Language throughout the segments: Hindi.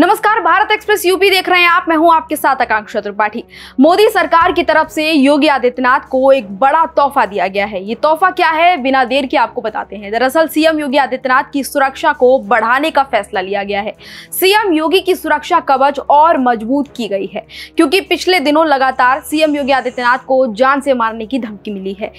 नमस्कार भारत एक्सप्रेस यूपी देख रहे हैं आप मैं हूं आपके साथ आकांक्षा त्रिपाठी मोदी सरकार की तरफ से योगी आदित्यनाथ को एक बड़ा तोहफा दिया गया है ये तोहफा क्या है बिना देर के आपको बताते हैं दरअसल सीएम योगी आदित्यनाथ की सुरक्षा को बढ़ाने का फैसला लिया गया है सीएम योगी की सुरक्षा कवच और मजबूत की गई है क्योंकि पिछले दिनों लगातार सीएम योगी आदित्यनाथ को जान से मारने की धमकी मिली है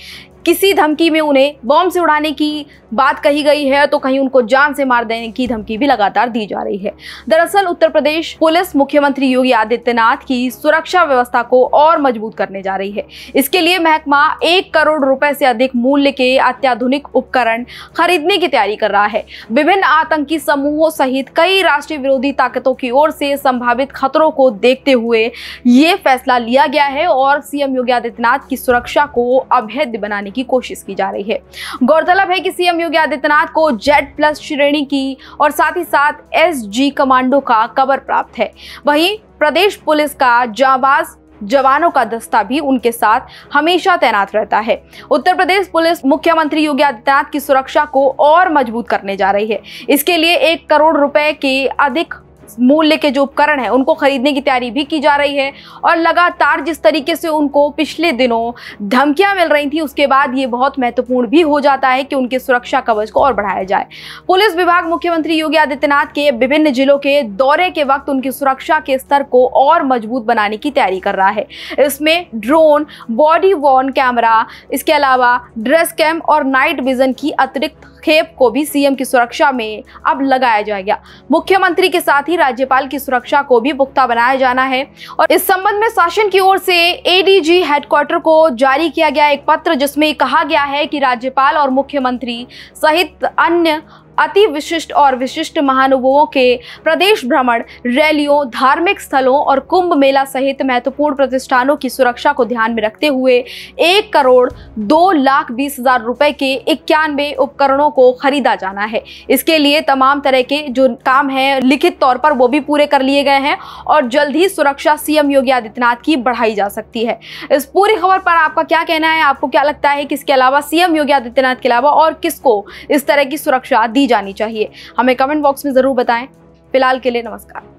किसी धमकी में उन्हें बॉम्ब से उड़ाने की बात कही गई है तो कहीं उनको जान से मार देने की धमकी भी लगातार दी जा रही है दरअसल उत्तर प्रदेश पुलिस मुख्यमंत्री योगी आदित्यनाथ की सुरक्षा व्यवस्था को और मजबूत करने जा रही है इसके लिए महकमा एक करोड़ रुपए से अधिक मूल्य के अत्याधुनिक उपकरण खरीदने की तैयारी कर रहा है विभिन्न आतंकी समूहों सहित कई राष्ट्रीय विरोधी ताकतों की ओर से संभावित खतरों को देखते हुए ये फैसला लिया गया है और सीएम योगी आदित्यनाथ की सुरक्षा को अभेद्य बनाने की कोशिश की जा रही है गौरतलब है कि सीएम योगी आदित्यनाथ को जेड प्लस श्रेणी की और साथ ही साथ एसजी कमांडो का कवर प्राप्त है वही प्रदेश पुलिस का जाबाज जवानों का दस्ता भी उनके साथ हमेशा तैनात रहता है उत्तर प्रदेश पुलिस मुख्यमंत्री योगी आदित्यनाथ की सुरक्षा को और मजबूत करने जा रही है इसके लिए एक करोड़ रुपए के अधिक मूल्य के जो उपकरण है उनको खरीदने की तैयारी भी की जा रही है और लगातार जिस तरीके से उनको पिछले दिनों धमकियां मिल रही थी उसके बाद ये बहुत महत्वपूर्ण भी हो जाता है कि उनके सुरक्षा कवच को और बढ़ाया जाए पुलिस विभाग मुख्यमंत्री योगी आदित्यनाथ के विभिन्न जिलों के दौरे के वक्त उनकी सुरक्षा के स्तर को और मजबूत बनाने की तैयारी कर रहा है इसमें ड्रोन बॉडी वॉर्न कैमरा इसके अलावा ड्रेस कैम और नाइट विजन की अतिरिक्त खेप को भी सीएम की सुरक्षा में अब लगाया जाएगा मुख्यमंत्री के साथ ही ही राज्यपाल की सुरक्षा को भी पुख्ता बनाया जाना है और इस संबंध में शासन की ओर से एडीजी हेडक्वार्टर को जारी किया गया एक पत्र जिसमें कहा गया है कि राज्यपाल और मुख्यमंत्री सहित अन्य अति विशिष्ट और विशिष्ट महानुभवों के प्रदेश भ्रमण रैलियों धार्मिक स्थलों और कुंभ मेला सहित महत्वपूर्ण प्रतिष्ठानों की सुरक्षा को ध्यान में रखते हुए एक करोड़ दो लाख बीस हजार रुपए के इक्यानवे उपकरणों को खरीदा जाना है इसके लिए तमाम तरह के जो काम है लिखित तौर पर वो भी पूरे कर लिए गए हैं और जल्द ही सुरक्षा सीएम योगी आदित्यनाथ की बढ़ाई जा सकती है इस पूरी खबर पर आपका क्या कहना है आपको क्या लगता है कि इसके अलावा सीएम योगी आदित्यनाथ के अलावा और किसको इस तरह की सुरक्षा दी जानी चाहिए हमें कमेंट बॉक्स में ज़रूर बताएं फिलहाल के लिए नमस्कार